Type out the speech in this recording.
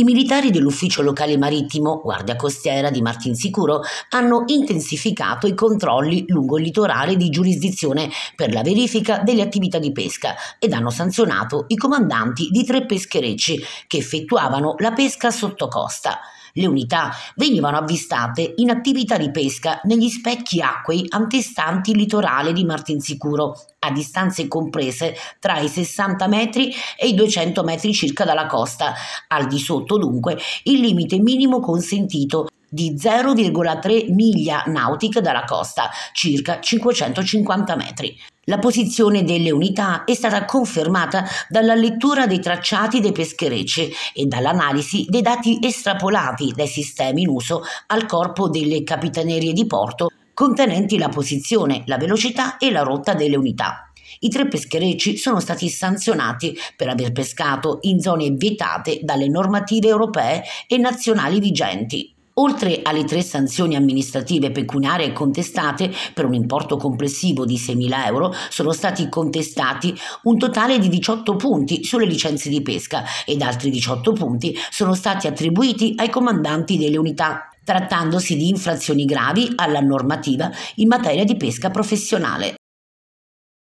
I militari dell'ufficio locale marittimo, Guardia Costiera di Martinsicuro, hanno intensificato i controlli lungo il litorale di giurisdizione per la verifica delle attività di pesca ed hanno sanzionato i comandanti di tre pescherecci che effettuavano la pesca sotto costa. Le unità venivano avvistate in attività di pesca negli specchi acquei antestanti il litorale di Martinsicuro, a distanze comprese tra i 60 metri e i 200 metri circa dalla costa, al di sotto dunque il limite minimo consentito di 0,3 miglia nautiche dalla costa, circa 550 metri. La posizione delle unità è stata confermata dalla lettura dei tracciati dei pescherecci e dall'analisi dei dati estrapolati dai sistemi in uso al corpo delle capitanerie di porto contenenti la posizione, la velocità e la rotta delle unità. I tre pescherecci sono stati sanzionati per aver pescato in zone vietate dalle normative europee e nazionali vigenti. Oltre alle tre sanzioni amministrative pecuniarie contestate per un importo complessivo di 6.000 euro, sono stati contestati un totale di 18 punti sulle licenze di pesca ed altri 18 punti sono stati attribuiti ai comandanti delle unità, trattandosi di infrazioni gravi alla normativa in materia di pesca professionale.